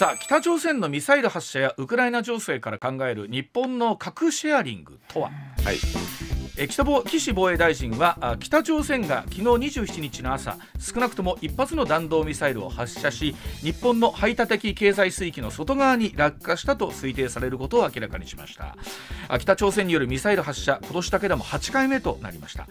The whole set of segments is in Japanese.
さあ北朝鮮のミサイル発射やウクライナ情勢から考える日本の核シェアリングとは、はい、え北防岸防衛大臣は北朝鮮が昨日27日の朝少なくとも1発の弾道ミサイルを発射し日本の排他的経済水域の外側に落下したと推定されることを明らかにしました北朝鮮によるミサイル発射今年だけでも8回目となりました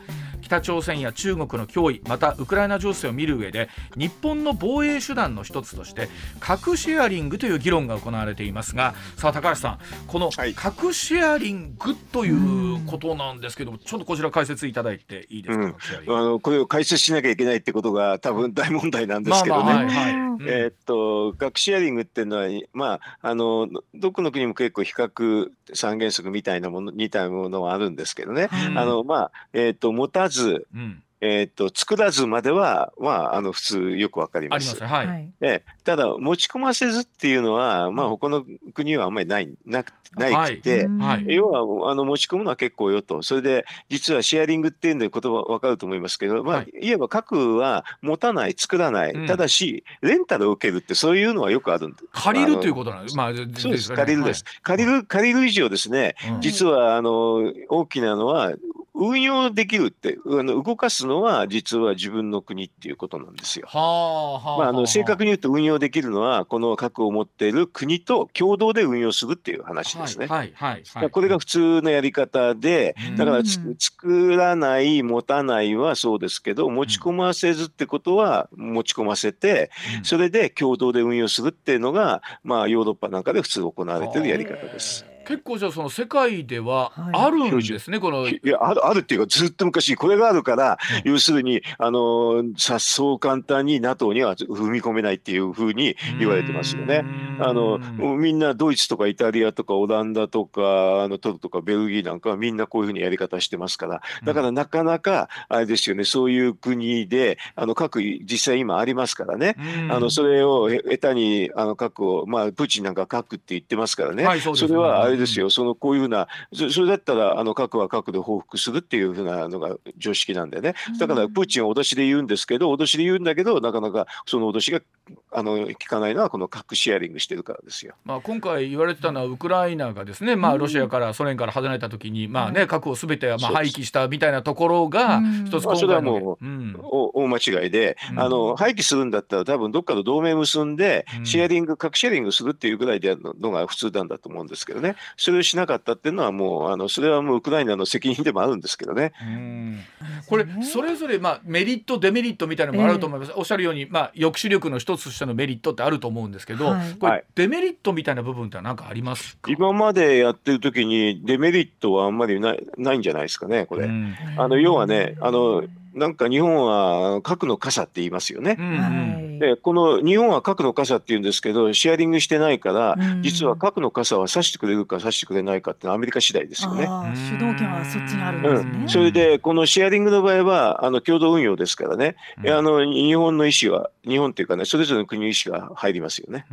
北朝鮮や中国の脅威またウクライナ情勢を見る上で日本の防衛手段の一つとして核シェアリングという議論が行われていますがさあ高橋さんこの核シェアリングということなんですけども、ちょっとこちら解説いただいていいですか、うん、あのこれを解説しなきゃいけないってことが多分大問題なんですけどね。まあまあはいはいえー、っと学習シェアリングっていうのは、まあ、あのどこの国も結構比較三原則みたいなもの似たものはあるんですけどね、うん、あのまあえー、っと持たず、うんえーと、作らずまでは、まあ、あの普通よくわかります。ますはい、でただ持ち込ませずっていうのは、まあ、他の国はあんまりないなくないくて、はい、要はあの持ち込むのは結構よとそれで実はシェアリングっていうんで言葉わかると思いますけど、まあ、はい、言えば核は持たない作らない、ただしレンタルを受けるってそういうのはよくあるんで借りるということなんです、まあ、そうです、借りるです、借りる借りる以上ですね、うん、実はあの大きなのは運用できるってあの動かすのは実は自分の国っていうことなんですよ。正確に言うと運用できるのはこの核を持っている国と共同で運用するっていう話ですね。これが普通のやり方でだから作らない持たないはそうですけど持ち込ませずってことは持ち込ませてそれで共同で運用するっていうのが、まあ、ヨーロッパなんかで普通行われてるやり方です。結構じゃあその世界ではあるんですね、はい、このいやあるあるっていうかずっと昔これがあるから、うん、要するにあのさっそう簡単に NATO には踏み込めないっていうふうに言われてますよね。あのみんなドイツとかイタリアとかオランダとかあのトルとかベルギーなんかはみんなこういうふうにやり方してますからだからなかなかあれですよねそういう国であの核実際今ありますからね、あのそれを下手にあの核を、まあ、プーチンなんか核って言ってますからね、はいそね、それはあれですよ、そのこういうふうなそ、それだったらあの核は核で報復するっていうふうなのが常識なんでね、だからプーチンは脅しで言うんですけど、脅しで言うんだけど、なかなかその脅しがあの効かないのは、この核シェアリングしてしてるからですよ。まあ、今回言われてたのはウクライナがですね、まあ、ロシアからソ連から離れた時に、まあね、核をすべてまあ廃棄したみたいなところが一つ今回の、それはもう、大間違いで、あの廃棄するんだったら多分どっかと同盟結んでシェアリング、核シェアリングするっていうぐらいでやるのが普通なんだと思うんですけどねそれをしなかったっていうのはもうあのそれはもうウクライナの責任でもあるんですけどね。これそれぞれ、まあ、メリットデメリットみたいなのもあると思います、おっしゃるように、まあ、抑止力の一つとしてのメリットってあると思うんですけど、これデメリットみたいな部分って何かありますか今までやってる時にデメリットはあんまりないないんじゃないですかねこれ、あの要はねあのなんか日本は核の傘って言いますよね。うん、でこの日本は核の傘って言うんですけどシェアリングしてないから、実は核の傘は指してくれるか指してくれないかってアメリカ次第ですよね。主導権はそっちにあるんですね、うん、それでこのシェアリングの場合はあの共同運用ですからね、あの日本の意思は日本っていうかねそれぞれの国の意思が入りますよね。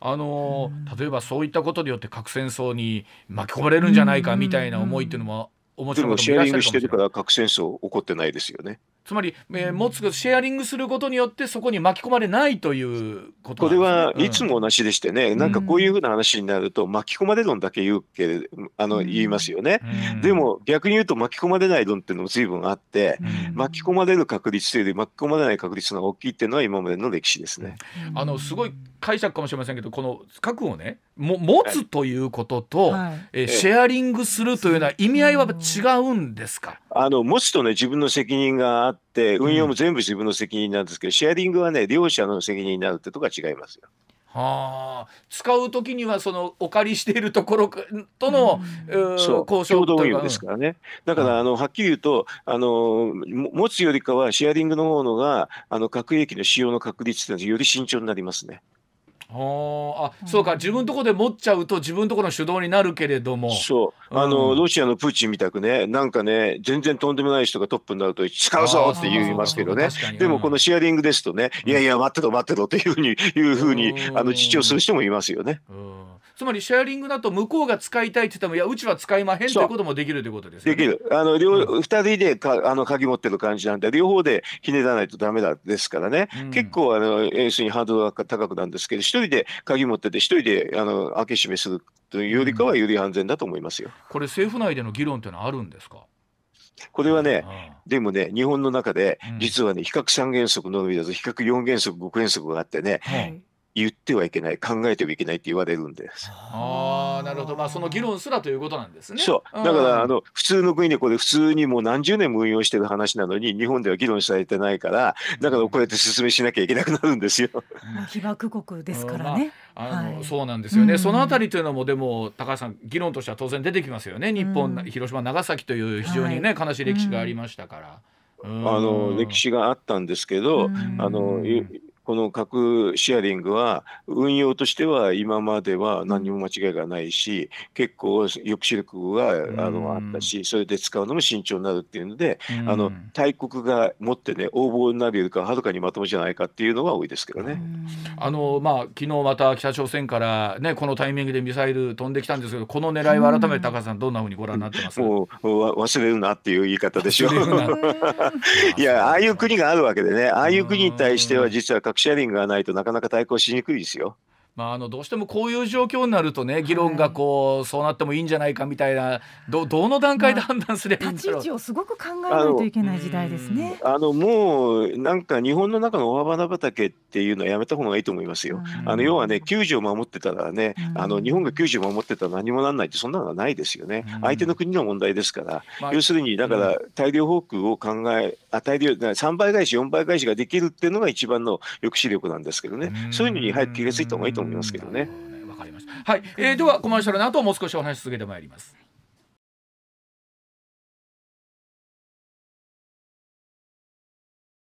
あの例えばそういったことによって核戦争に巻き込まれるんじゃないかみたいな思いっていうのももシェアリングしてるから核戦争起こってないですよね。つまり、えー、持つシェアリングすることによってそこに巻き込まれないということ、ね、これはいつも同じでしてね、うん、なんかこういうふうな話になると巻き込まれ論だけ言うけあの、言いますよね、うん、でも逆に言うと巻き込まれない論っていうのも随分あって、巻き込まれる確率というより巻き込まれない確率が大きいっていうのは今までの歴史ですね。あのすごい解釈かもしれませんけどこの核をねも持つということと、はい、えー、シェアリングするというのうな意味合いは違うんですか、あの持つとね、自分の責任があって、運用も全部自分の責任なんですけど、うん、シェアリングはね、両者の責任になるってとこは違いますよ。はあ、使う時にはそのお借りしているところとの、うん、そう交渉というですからね。だから、うん、あのはっきり言うとあの持つよりかはシェアリングの方のがあの核兵器の使用の確率というのはより慎重になりますね。あ、そうか、自分とこで持っちゃうと、自分とこの主導になるけれども。そう、あの、うん、ロシアのプーチンみたくね、なんかね、全然とんでもない人がトップになると、使うぞって言いますけどね。でも、このシェアリングですとね、いやいや、待ってろ、待ってろというふうに、いうふうに、あの、主張する人もいますよね。つまりシェアリングだと向こうが使いたいって言ってもいやうちは使いまへんということもできるということです、ね、できるあの両、うん、2人でかあの鍵持ってる感じなんで両方でひねらないとだめだですからね、うん、結構あの要するにハードルが高くなんですけど1人人で鍵持ってて、一人であの開け閉めするというよりかは、より安全だと思いますよ、うん、これ、政府内での議論というのはあるんですかこれはね、でもね、日本の中で、実はね、比較3原則のみだと、比較4原則、5原則があってね、はい言ってはいけない考えてはいけないって言われるんです。あなるほど、まあ、その議論すらということなんですね。そうだから、うん、あの普通の国でこれ普通にもう何十年も運用してる話なのに日本では議論されてないからだからこうやって進めしなきゃいけなくなるんですよ。うん、被爆国ですからね。まあ、あの、はい、そうなんですよね、うん、そのあたりというのもでも高橋さん議論としては当然出てきますよね日本、広島長崎という非常にね、はい、悲しい歴史がありましたから。あの歴史があったんですけど、あのこの核シェアリングは運用としては今までは何も間違いがないし結構抑止力があのあったしそれで使うのも慎重になるっていうのであの大国が持ってね応募になるよりかはるかにまともじゃないかっていうのは多いですけどね。あのまあ昨日また北朝鮮からねこのタイミングでミサイル飛んできたんですけどこの狙いは改めて高橋さんどんなふうにご覧になってますもう忘れるなっていう言い方でしょう。いやああいう国があるわけでねああいう国に対しては実は核シェアリングがないとなかなか対抗しにくいですよ。まあ、あのどうしてもこういう状況になるとね議論がこう、はい、そうなってもいいんじゃないかみたいなどどの段階で判断すればいいんだろう、まあ、立ち位置をすごく考えないといけない時代ですね。あのもうなんか日本の中の大花畑っていうのはやめた方がいいと思いますよ。あの要はね救助を守ってたらねあの日本が救助を守ってたら何もなんないってそんなのはないですよね。相手の国の問題ですから、まあ、要するにだから大量報復を考えあ大量3倍返し4倍返しができるっていうのが一番の抑止力なんですけどねそういうのに早く気が付いた方がいいとと思いますけどね。わ、ね、かりました。はい、えー、ではコマーシャルの後もう少しお話し続けてまいります。